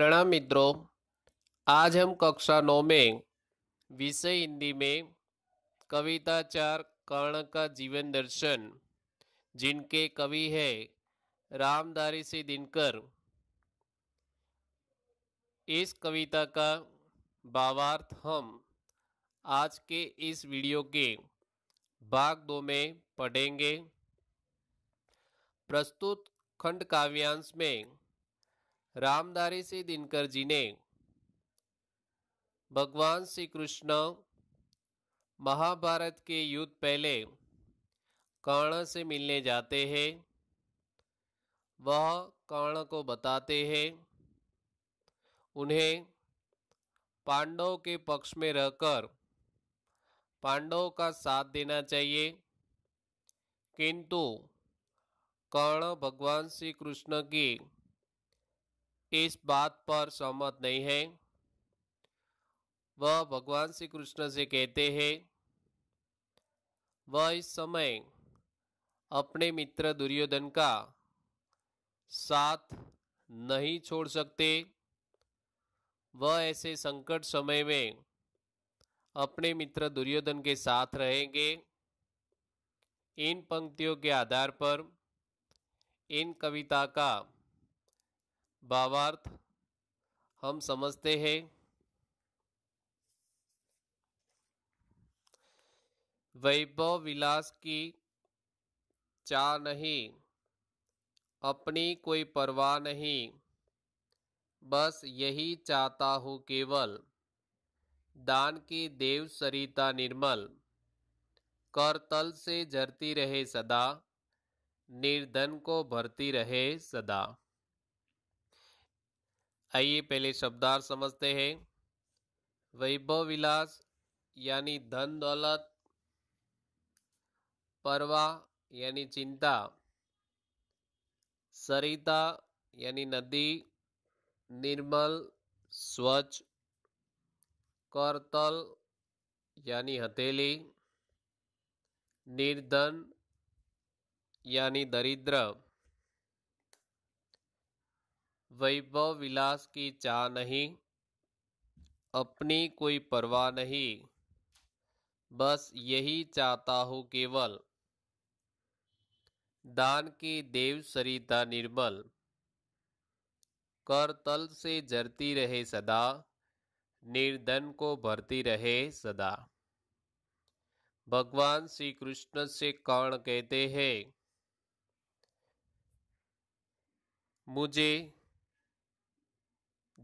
प्रणाम मित्रों आज हम कक्षा नौ में विषय हिंदी में कविता चार कर्ण का जीवन दर्शन जिनके कवि है रामधारी से दिनकर इस कविता का भावार्थ हम आज के इस वीडियो के भाग दो में पढ़ेंगे प्रस्तुत खंड काव्यांश में रामधारी सिंह दिनकर जी ने भगवान श्री कृष्ण महाभारत के युद्ध पहले कर्ण से मिलने जाते हैं वह कर्ण को बताते हैं उन्हें पांडवों के पक्ष में रहकर पांडवों का साथ देना चाहिए किंतु कर्ण भगवान श्री कृष्ण की इस बात पर सहमत नहीं है वह भगवान श्री कृष्ण से कहते हैं वह इस समय अपने मित्र दुर्योधन का साथ नहीं छोड़ सकते वह ऐसे संकट समय में अपने मित्र दुर्योधन के साथ रहेंगे इन पंक्तियों के आधार पर इन कविता का भावार्थ हम समझते हैं वैभव विलास की चाह नहीं अपनी कोई परवाह नहीं बस यही चाहता हूँ केवल दान की देव सरिता निर्मल कर तल से झरती रहे सदा निर्धन को भरती रहे सदा आइए पहले शब्दार्थ समझते हैं वैभव विलास यानी धन दौलत परवा यानी चिंता सरिता यानी नदी निर्मल स्वच्छ करतल यानी हथेली निर्धन यानी दरिद्र वैभव विलास की चाह नहीं अपनी कोई परवाह नहीं बस यही चाहता हूँ केवल दान की देव सरिता निर्मल कर तल से जरती रहे सदा निर्धन को भरती रहे सदा भगवान श्री कृष्ण से कर्ण कहते हैं मुझे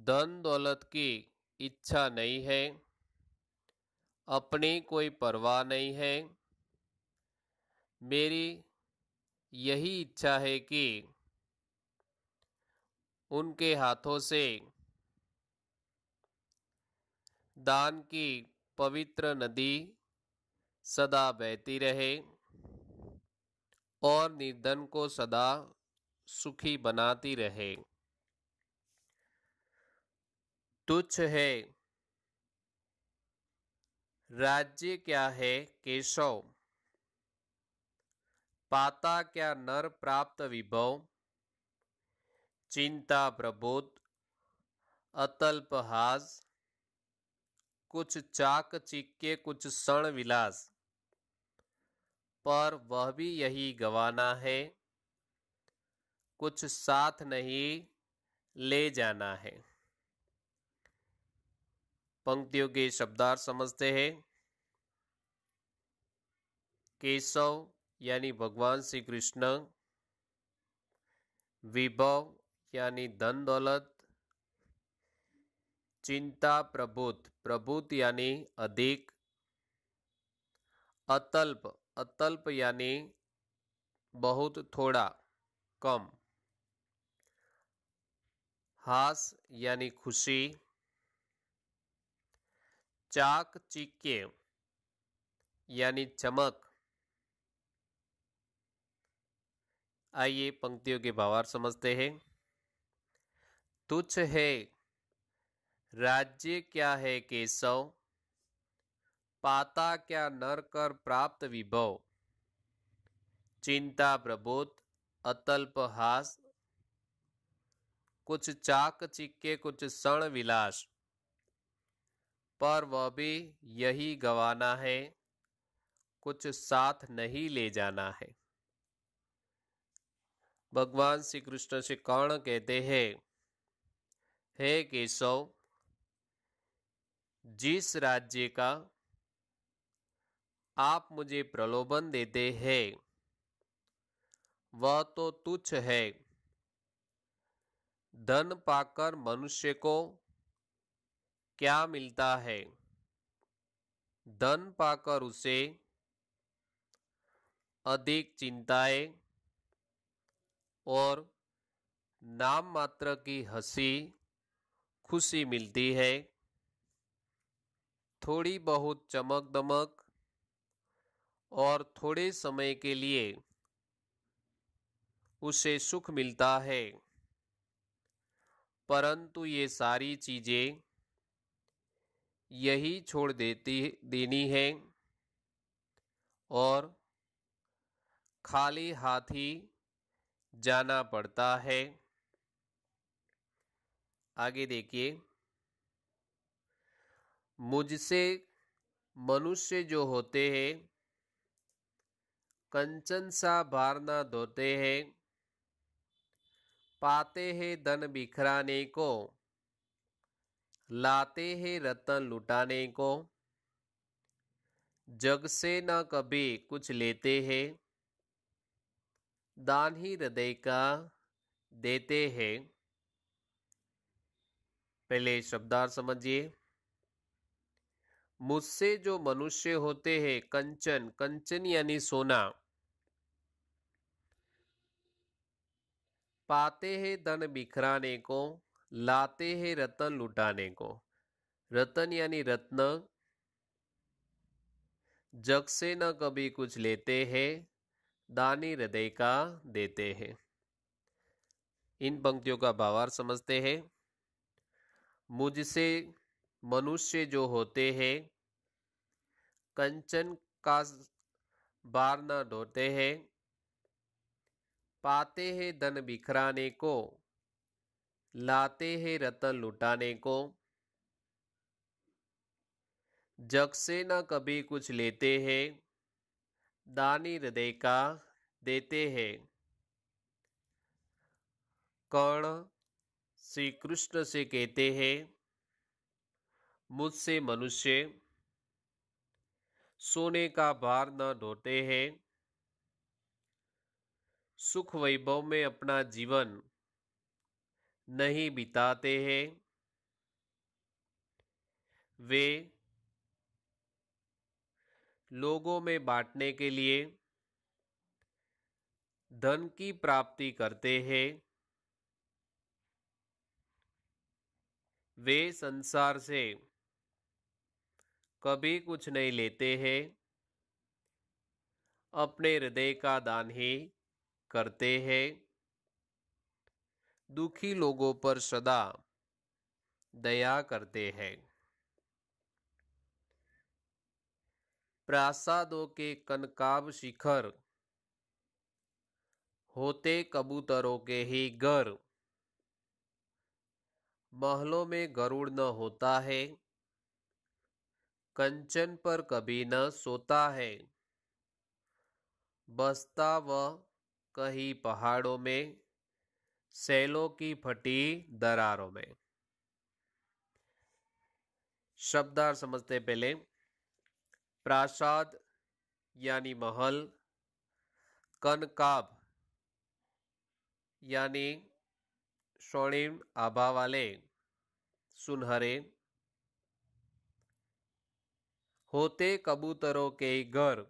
धन दौलत की इच्छा नहीं है अपनी कोई परवाह नहीं है मेरी यही इच्छा है कि उनके हाथों से दान की पवित्र नदी सदा बहती रहे और निर्धन को सदा सुखी बनाती रहे तुच्छ है राज्य क्या है केशव पाता क्या नर प्राप्त विभव चिंता प्रबोध अतल्पहास कुछ चाक चिक्के कुछ क्षण विलास पर वह भी यही गवाना है कुछ साथ नहीं ले जाना है पंक्तियों के शब्दार्थ समझते हैं केशव यानी भगवान श्री कृष्ण विभव यानी धन दौलत चिंता प्रभुत प्रभुत यानी अधिक अतल्प अतल्प यानी बहुत थोड़ा कम हास यानी खुशी चाक चीके यानी चमक आइए पंक्तियों के भावार समझते हैं तुच्छ है राज्य क्या है केशव पाता क्या नर कर प्राप्त विभव चिंता प्रबोध अतल्प हास कुछ चाक चिक्के कुछ क्षण विलास पर वह भी यही गवाना है कुछ साथ नहीं ले जाना है भगवान श्री कृष्ण से कर्ण कहते हैं हे केशव जिस राज्य का आप मुझे प्रलोभन देते हैं वह तो तुच्छ है धन पाकर मनुष्य को क्या मिलता है धन पाकर उसे अधिक चिंताएं और नाम मात्र की हंसी खुशी मिलती है थोड़ी बहुत चमक दमक और थोड़े समय के लिए उसे सुख मिलता है परंतु ये सारी चीज़ें यही छोड़ देती देनी है और खाली हाथ ही जाना पड़ता है आगे देखिए मुझसे मनुष्य जो होते हैं कंचन सा भार ना धोते हैं पाते हैं धन बिखराने को लाते हैं रतन लुटाने को जग से न कभी कुछ लेते हैं दान ही हृदय का देते हैं पहले शब्दार समझिए मुझसे जो मनुष्य होते हैं कंचन कंचन यानी सोना पाते हैं धन बिखराने को लाते हैं रतन लुटाने को रतन यानी रत्न जग से न कभी कुछ लेते हैं दानी हृदय का देते हैं इन पंक्तियों का भावार समझते हैं मुझसे मनुष्य जो होते हैं कंचन का बार न ढोते हैं पाते हैं धन बिखराने को लाते हैं रतन लुटाने को जग से न कभी कुछ लेते हैं दानी हृदय का देते हैं कर्ण श्री कृष्ण से कहते हैं मुझसे मनुष्य सोने का भार न ढोते हैं सुख वैभव में अपना जीवन नहीं बिताते हैं वे लोगों में बांटने के लिए धन की प्राप्ति करते हैं वे संसार से कभी कुछ नहीं लेते हैं अपने हृदय का दान ही करते हैं दुखी लोगों पर सदा दया करते हैं प्रासादों के कनकाब शिखर होते कबूतरों के ही घर महलों में गरुड़ न होता है कंचन पर कभी न सोता है बसता व कहीं पहाड़ों में सेलों की फटी दरारों में शब्दार समझते पहले प्रासाद यानी महल कनकाब यानी स्वर्णिम आभा वाले सुनहरे होते कबूतरों के घर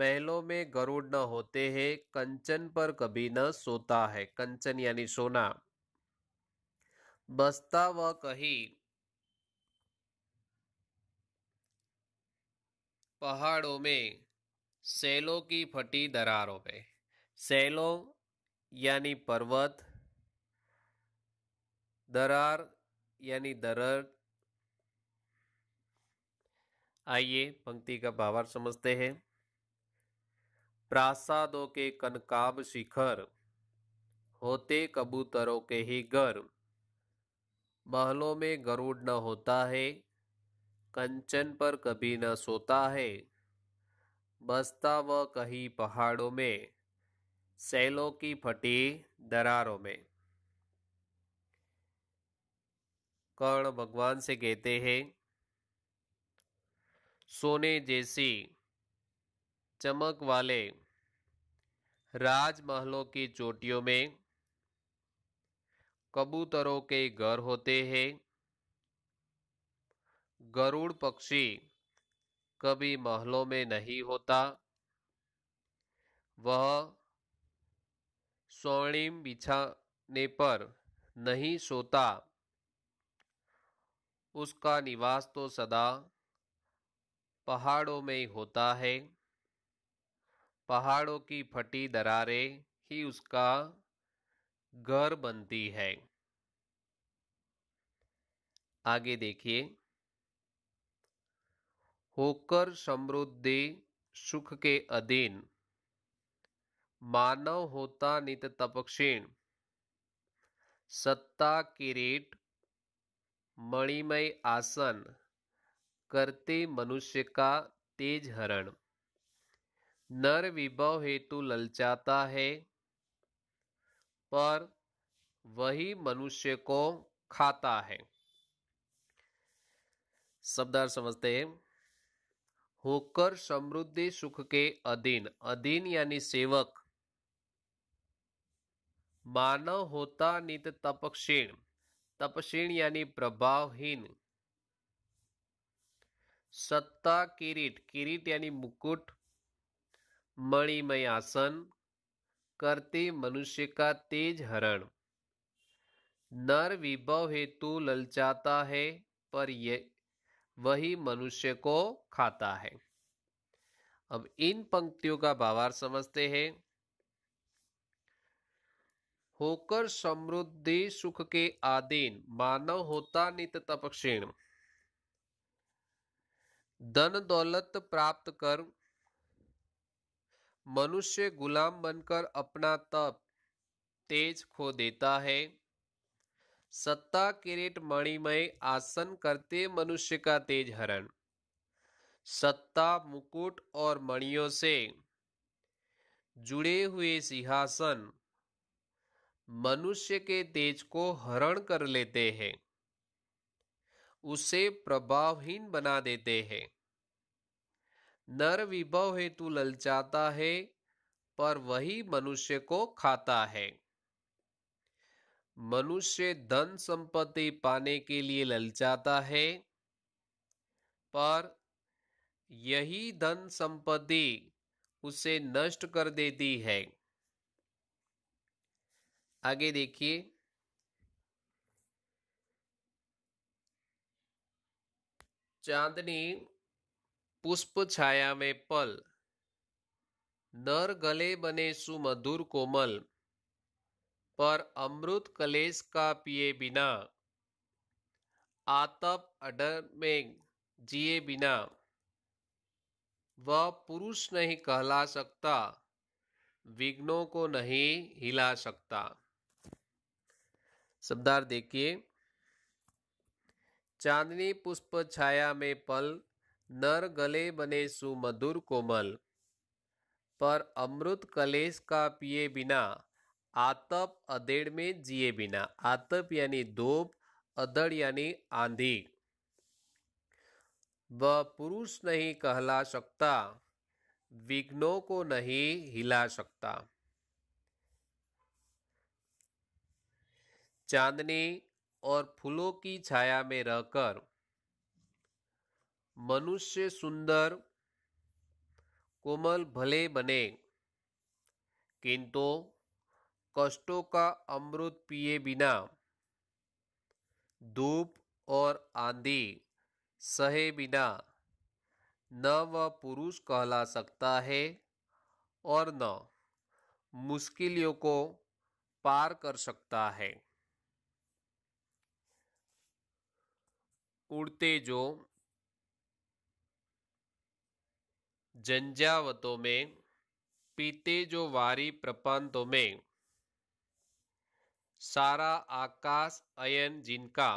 महलों में गरुड़ न होते हैं कंचन पर कभी न सोता है कंचन यानी सोना बसता व कही पहाड़ों में सैलों की फटी दरारों में सैलों यानी पर्वत दरार यानी दरार आइए पंक्ति का भावार समझते हैं प्रासादों के कनकाब शिखर होते कबूतरों के ही घर महलों में गरुड़ न होता है कंचन पर कभी न सोता है बसता वह कहीं पहाड़ों में सैलों की फटी दरारों में कर्ण भगवान से कहते हैं सोने जैसी चमक वाले राजमहलों की चोटियों में कबूतरों के घर होते हैं गरुड़ पक्षी कभी महलों में नहीं होता वह स्वर्णिम बिछाने पर नहीं सोता उसका निवास तो सदा पहाड़ों में ही होता है पहाड़ों की फटी दरारें ही उसका घर बनती है आगे देखिए होकर समृद्धि सुख के अधीन मानव होता नित तपक्षीण सत्ता किरीट मणिमय आसन करते मनुष्य का तेज हरण नर विभव हेतु ललचाता है पर वही मनुष्य को खाता है शब्दार समझते हैं होकर समृद्धि सुख के अधीन अधीन यानी सेवक मानव होता नित तपक्षीण तपसीण यानी प्रभावहीन सत्ता किरीट किरीट यानी मुकुट मणिमय आसन करते मनुष्य का तेज हरण नर विभव हेतु ललचाता है पर ये वही मनुष्य को खाता है अब इन पंक्तियों का भावार समझते हैं होकर समृद्धि सुख के आदीन मानव होता नित तपक्षीण धन दौलत प्राप्त कर मनुष्य गुलाम बनकर अपना तप तेज खो देता है सत्ता किरीट मणिमय आसन करते मनुष्य का तेज हरण सत्ता मुकुट और मणियों से जुड़े हुए सिंहासन मनुष्य के तेज को हरण कर लेते हैं उसे प्रभावहीन बना देते हैं नर विभव हेतु ललचाता है पर वही मनुष्य को खाता है मनुष्य धन संपत्ति पाने के लिए ललचाता है पर यही धन संपत्ति उसे नष्ट कर देती है आगे देखिए चांदनी पुष्प छाया में पल नर गले बने सुमधुर कोमल पर अमृत कलेश का पिए बिना आतप अडर में जिए बिना वह पुरुष नहीं कहला सकता विघ्नों को नहीं हिला सकता शब्दार देखिए चांदनी पुष्प छाया में पल नर गले बने सुमधुर कोमल पर अमृत कलेश का पिए बिना आतप अधेड़ में जिए बिना आतप यानी धूप अधड़ यानी आंधी वह पुरुष नहीं कहला सकता विघ्नों को नहीं हिला सकता चांदनी और फूलों की छाया में रहकर मनुष्य सुंदर कोमल भले बने किंतु कष्टों का अमृत पिए बिना धूप और आंधी सहे बिना न वह पुरुष कहला सकता है और न मुश्किलों को पार कर सकता है उड़ते जो जंजावतों में पीते जो वारी प्रपंतों में सारा आकाश अयन जिनका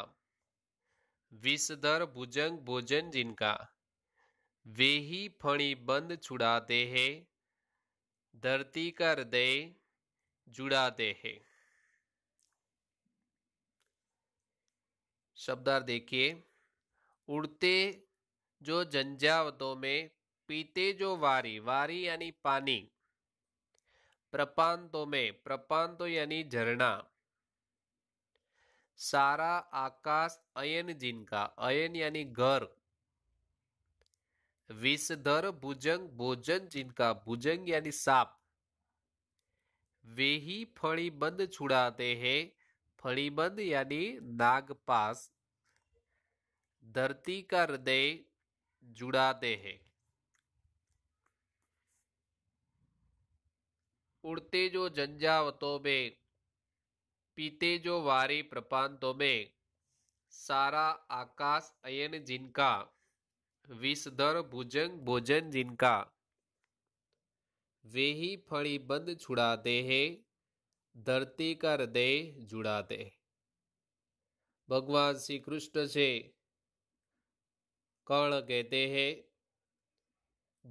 विषधर भुजंग भोजन जिनका वे ही फणी बंद छुड़ाते हैं धरती का हृदय जुड़ाते हैं शब्दार देखिए उड़ते जो जंजावतों में पीते जो वारी वारी यानी पानी प्रपांतो में प्रपांतो यानी झरना सारा आकाश अयन जिनका अयन यानी घर विषधर भुजंग भोजन जिनका भुजंग यानी साप वे ही फणीबंद छुड़ाते हैं फणीबंद यानी नागपास धरती का हृदय जुड़ाते हैं उड़ते जो जंजावतों में पीते जो वारी प्रपांतों में सारा आकाश अयन जिनका विषधर भुजंग भोजन जिनका वे ही फड़ी बंद छुड़ाते हैं धरती का हृदय जुड़ाते भगवान श्री कृष्ण से कर्ण कहते हैं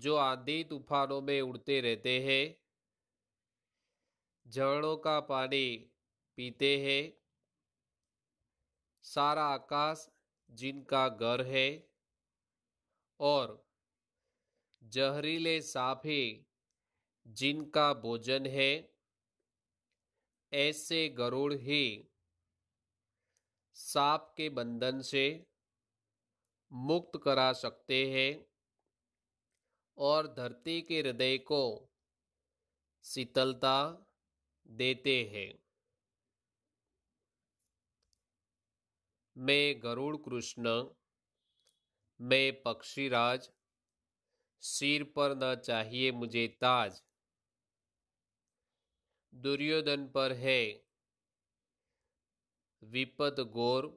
जो आंधी तूफानों में उड़ते रहते हैं झरणों का पानी पीते हैं सारा आकाश जिनका घर है और जहरीले सांप ही जिनका भोजन है ऐसे गरुड़ ही सांप के बंधन से मुक्त करा सकते हैं और धरती के हृदय को शीतलता देते हैं मैं गरुड़ कृष्ण मैं पक्षीराज सिर पर ना चाहिए मुझे ताज दुर्योधन पर है विपत गोर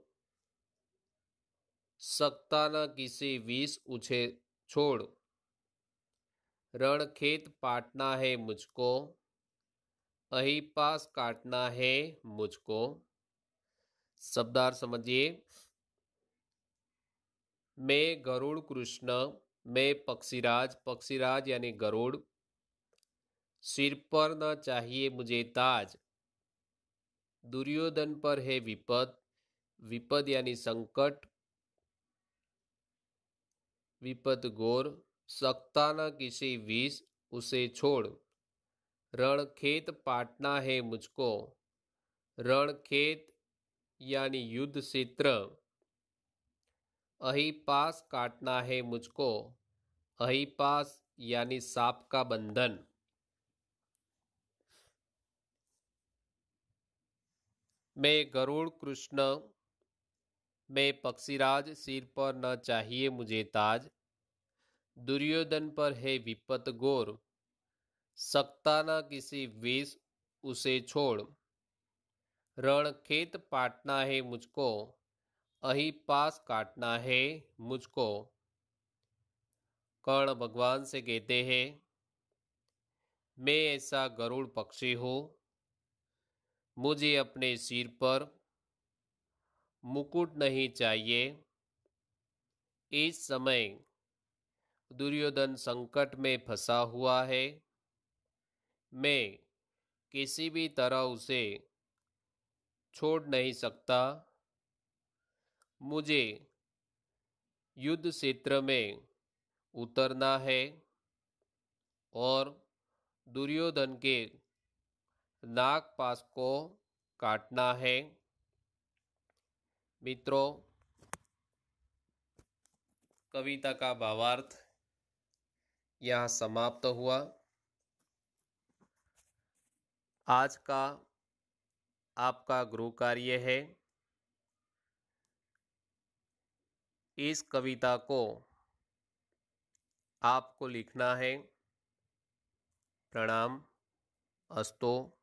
सकता न किसी विष उछे छोड़ रणखेत पाटना है मुझको अही पास काटना है मुझको शब्दार समझिए मैं गरुड़ कृष्ण मैं पक्षीराज पक्षीराज यानी गरुड़ सिर पर न चाहिए मुझे ताज दुर्योधन पर है विपद विपद यानी संकट विपद गोर सकता न किसी विष उसे छोड़ रण खेत पाटना है मुझको रण खेत यानी युद्ध क्षेत्र अहिपास काटना है मुझको अहिपास यानी सांप का बंधन मैं गरुड़ कृष्ण मैं पक्षीराज सिर पर न चाहिए मुझे ताज दुर्योधन पर है विपत गोर सकता न किसी विष उसे छोड़ रण खेत पाटना है मुझको अही पास काटना है मुझको कर्ण भगवान से कहते हैं मैं ऐसा गरुड़ पक्षी हूँ मुझे अपने सिर पर मुकुट नहीं चाहिए इस समय दुर्योधन संकट में फंसा हुआ है मैं किसी भी तरह उसे छोड़ नहीं सकता मुझे युद्ध क्षेत्र में उतरना है और दुर्योधन के नाग पास को काटना है मित्रों कविता का भावार्थ यहाँ समाप्त हुआ आज का आपका गुरु कार्य है इस कविता को आपको लिखना है प्रणाम अस्तो